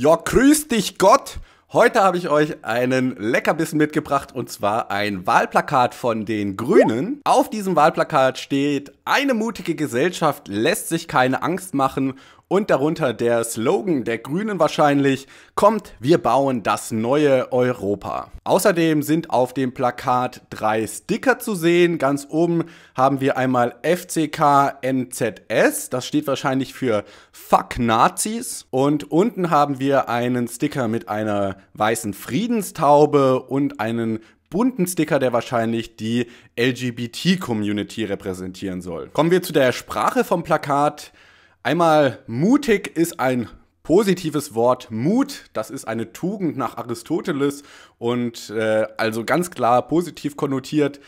Ja, grüß dich Gott! Heute habe ich euch einen Leckerbissen mitgebracht und zwar ein Wahlplakat von den Grünen. Auf diesem Wahlplakat steht, eine mutige Gesellschaft lässt sich keine Angst machen und darunter der Slogan der Grünen wahrscheinlich, kommt, wir bauen das neue Europa. Außerdem sind auf dem Plakat drei Sticker zu sehen. Ganz oben haben wir einmal FCK NZS, das steht wahrscheinlich für Fuck Nazis. Und unten haben wir einen Sticker mit einer weißen Friedenstaube und einen bunten Sticker, der wahrscheinlich die LGBT-Community repräsentieren soll. Kommen wir zu der Sprache vom Plakat. Einmal mutig ist ein positives Wort Mut. Das ist eine Tugend nach Aristoteles und äh, also ganz klar positiv konnotiert.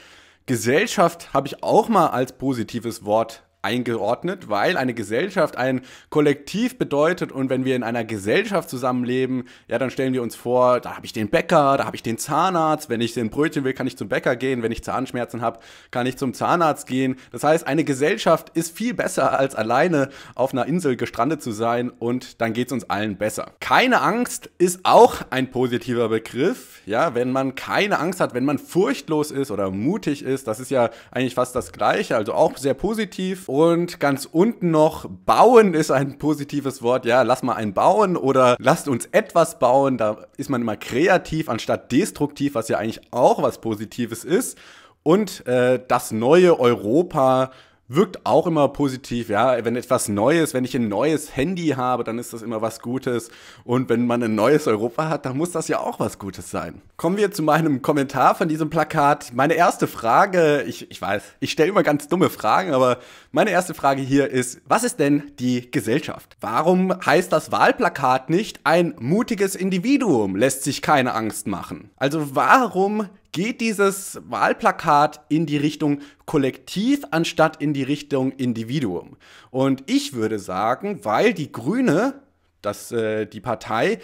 Gesellschaft habe ich auch mal als positives Wort eingeordnet, weil eine Gesellschaft ein Kollektiv bedeutet und wenn wir in einer Gesellschaft zusammenleben, ja, dann stellen wir uns vor, da habe ich den Bäcker, da habe ich den Zahnarzt, wenn ich den Brötchen will, kann ich zum Bäcker gehen, wenn ich Zahnschmerzen habe, kann ich zum Zahnarzt gehen. Das heißt, eine Gesellschaft ist viel besser als alleine auf einer Insel gestrandet zu sein und dann geht es uns allen besser. Keine Angst ist auch ein positiver Begriff, ja, wenn man keine Angst hat, wenn man furchtlos ist oder mutig ist, das ist ja eigentlich fast das gleiche, also auch sehr positiv und ganz unten noch, bauen ist ein positives Wort. Ja, lass mal einen bauen oder lasst uns etwas bauen. Da ist man immer kreativ anstatt destruktiv, was ja eigentlich auch was Positives ist. Und äh, das neue Europa wirkt auch immer positiv, ja, wenn etwas Neues, wenn ich ein neues Handy habe, dann ist das immer was Gutes und wenn man ein neues Europa hat, dann muss das ja auch was Gutes sein. Kommen wir zu meinem Kommentar von diesem Plakat. Meine erste Frage, ich, ich weiß, ich stelle immer ganz dumme Fragen, aber meine erste Frage hier ist, was ist denn die Gesellschaft? Warum heißt das Wahlplakat nicht ein mutiges Individuum, lässt sich keine Angst machen? Also warum geht dieses Wahlplakat in die Richtung Kollektiv anstatt in die Richtung Individuum. Und ich würde sagen, weil die Grüne, dass äh, die Partei,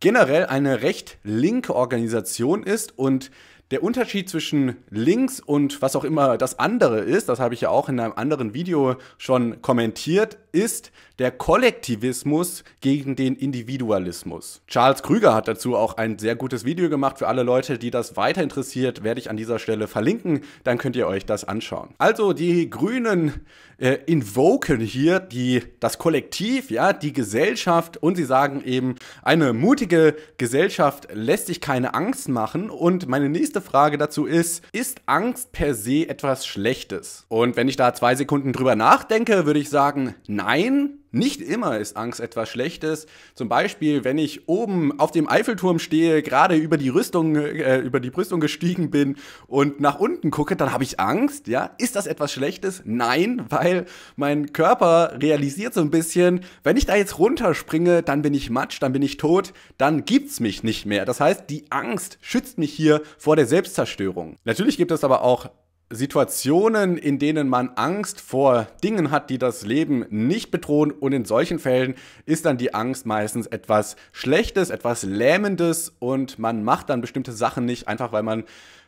generell eine recht linke Organisation ist und der Unterschied zwischen links und was auch immer das andere ist, das habe ich ja auch in einem anderen Video schon kommentiert, ist der Kollektivismus gegen den Individualismus. Charles Krüger hat dazu auch ein sehr gutes Video gemacht. Für alle Leute, die das weiter interessiert, werde ich an dieser Stelle verlinken. Dann könnt ihr euch das anschauen. Also die Grünen äh, invoken hier die, das Kollektiv, ja, die Gesellschaft und sie sagen eben, eine mutige Gesellschaft lässt sich keine Angst machen und meine nächste nächste Frage dazu ist, ist Angst per se etwas Schlechtes? Und wenn ich da zwei Sekunden drüber nachdenke, würde ich sagen, nein, nicht immer ist Angst etwas Schlechtes. Zum Beispiel, wenn ich oben auf dem Eiffelturm stehe, gerade über die Rüstung, äh, über die Brüstung gestiegen bin und nach unten gucke, dann habe ich Angst. Ja, ist das etwas Schlechtes? Nein, weil mein Körper realisiert so ein bisschen, wenn ich da jetzt runterspringe, dann bin ich matsch, dann bin ich tot, dann gibt's mich nicht mehr. Das heißt, die Angst schützt mich hier vor der Selbstzerstörung. Natürlich gibt es aber auch Situationen, in denen man Angst vor Dingen hat, die das Leben nicht bedrohen. Und in solchen Fällen ist dann die Angst meistens etwas Schlechtes, etwas Lähmendes und man macht dann bestimmte Sachen nicht, einfach weil man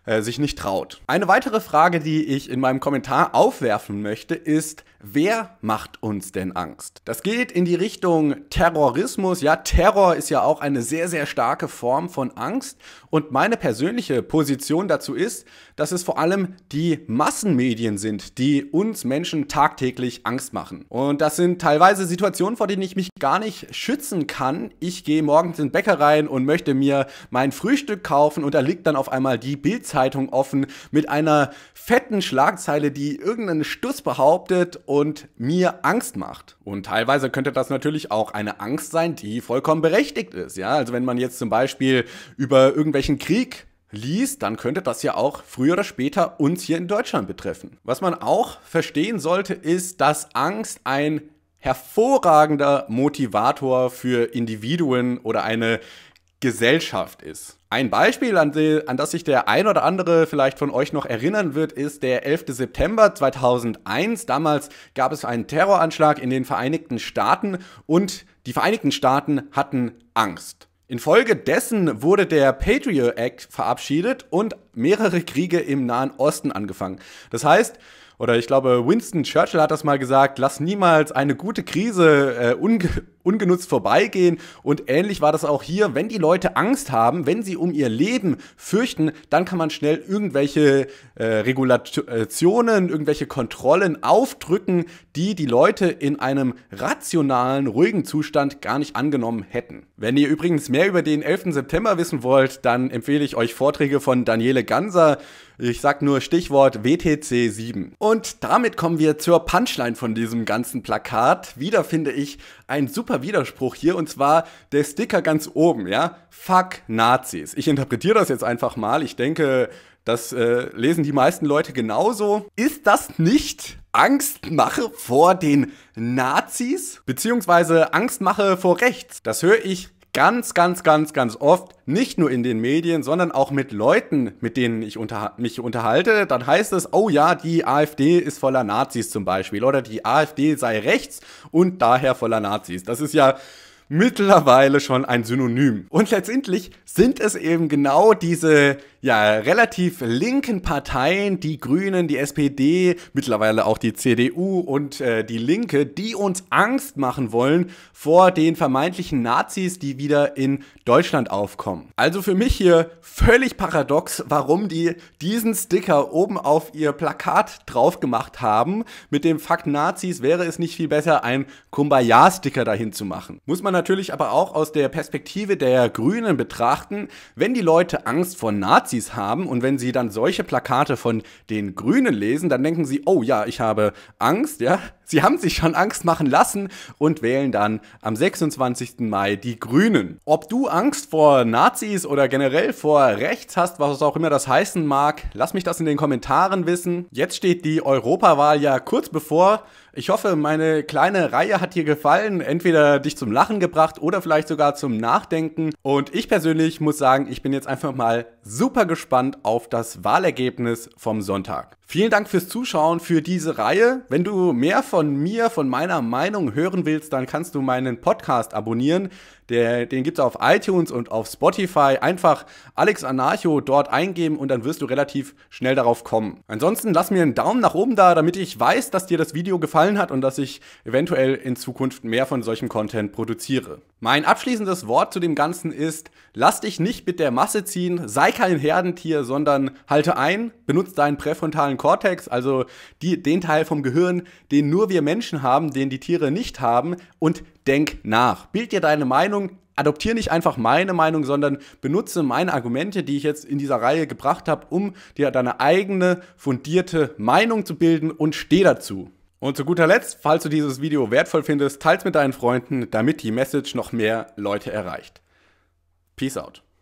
äh, sich nicht traut. Eine weitere Frage, die ich in meinem Kommentar aufwerfen möchte, ist, wer macht uns denn Angst? Das geht in die Richtung Terrorismus. Ja, Terror ist ja auch eine sehr, sehr starke Form von Angst. Und meine persönliche Position dazu ist, dass es vor allem die Massenmedien sind, die uns Menschen tagtäglich Angst machen. Und das sind teilweise Situationen, vor denen ich mich gar nicht schützen kann. Ich gehe morgens in den und möchte mir mein Frühstück kaufen und da liegt dann auf einmal die Bildzeitung Bildzeitung offen mit einer fetten Schlagzeile, die irgendeinen Stuss behauptet und mir Angst macht. Und teilweise könnte das natürlich auch eine Angst sein, die vollkommen berechtigt ist. Ja, also wenn man jetzt zum Beispiel über irgendwelchen Krieg liest, dann könnte das ja auch früher oder später uns hier in Deutschland betreffen. Was man auch verstehen sollte, ist, dass Angst ein hervorragender Motivator für Individuen oder eine Gesellschaft ist. Ein Beispiel, an, an, das sich der ein oder andere vielleicht von euch noch erinnern wird, ist der 11. September 2001. Damals gab es einen Terroranschlag in den Vereinigten Staaten und die Vereinigten Staaten hatten Angst. Infolgedessen wurde der Patriot Act verabschiedet und mehrere Kriege im Nahen Osten angefangen. Das heißt, oder ich glaube, Winston Churchill hat das mal gesagt, lass niemals eine gute Krise äh, unge ungenutzt vorbeigehen. Und ähnlich war das auch hier. Wenn die Leute Angst haben, wenn sie um ihr Leben fürchten, dann kann man schnell irgendwelche äh, Regulationen, irgendwelche Kontrollen aufdrücken, die die Leute in einem rationalen, ruhigen Zustand gar nicht angenommen hätten. Wenn ihr übrigens mehr über den 11. September wissen wollt, dann empfehle ich euch Vorträge von Daniele Ganser. Ich sag nur Stichwort WTC 7. Und damit kommen wir zur Punchline von diesem ganzen Plakat. Wieder finde ich ein super krasser Widerspruch hier und zwar der Sticker ganz oben, ja? Fuck Nazis. Ich interpretiere das jetzt einfach mal. Ich denke, das äh, lesen die meisten Leute genauso. Ist das nicht Angstmache vor den Nazis? Beziehungsweise Angstmache vor rechts? Das höre ich ganz, ganz, ganz, ganz oft, nicht nur in den Medien, sondern auch mit Leuten, mit denen ich unter, mich unterhalte, dann heißt es, oh ja, die AfD ist voller Nazis zum Beispiel oder die AfD sei rechts und daher voller Nazis. Das ist ja mittlerweile schon ein Synonym. Und letztendlich sind es eben genau diese ja, relativ linken Parteien, die Grünen, die SPD, mittlerweile auch die CDU und äh, die Linke, die uns Angst machen wollen vor den vermeintlichen Nazis, die wieder in Deutschland aufkommen. Also für mich hier völlig paradox, warum die diesen Sticker oben auf ihr Plakat drauf gemacht haben. Mit dem Fakt Nazis wäre es nicht viel besser, einen Kumbaya-Sticker dahin zu machen. Muss man natürlich aber auch aus der Perspektive der Grünen betrachten, wenn die Leute Angst vor Nazis haben und wenn sie dann solche Plakate von den Grünen lesen, dann denken sie, oh ja, ich habe Angst, ja, Sie haben sich schon Angst machen lassen und wählen dann am 26. Mai die Grünen. Ob du Angst vor Nazis oder generell vor rechts hast, was auch immer das heißen mag, lass mich das in den Kommentaren wissen. Jetzt steht die Europawahl ja kurz bevor. Ich hoffe, meine kleine Reihe hat dir gefallen, entweder dich zum Lachen gebracht oder vielleicht sogar zum Nachdenken. Und ich persönlich muss sagen, ich bin jetzt einfach mal super gespannt auf das Wahlergebnis vom Sonntag. Vielen Dank fürs Zuschauen für diese Reihe. Wenn du mehr von von mir, von meiner Meinung hören willst, dann kannst du meinen Podcast abonnieren. Der, den gibt es auf iTunes und auf Spotify. Einfach Alex Anarcho dort eingeben und dann wirst du relativ schnell darauf kommen. Ansonsten lass mir einen Daumen nach oben da, damit ich weiß, dass dir das Video gefallen hat und dass ich eventuell in Zukunft mehr von solchem Content produziere. Mein abschließendes Wort zu dem Ganzen ist, lass dich nicht mit der Masse ziehen, sei kein Herdentier, sondern halte ein, benutze deinen präfrontalen Kortex, also die, den Teil vom Gehirn, den nur wir Menschen haben, den die Tiere nicht haben und denk nach. Bild dir deine Meinung, adoptiere nicht einfach meine Meinung, sondern benutze meine Argumente, die ich jetzt in dieser Reihe gebracht habe, um dir deine eigene fundierte Meinung zu bilden und steh dazu. Und zu guter Letzt, falls du dieses Video wertvoll findest, teils mit deinen Freunden, damit die Message noch mehr Leute erreicht. Peace out.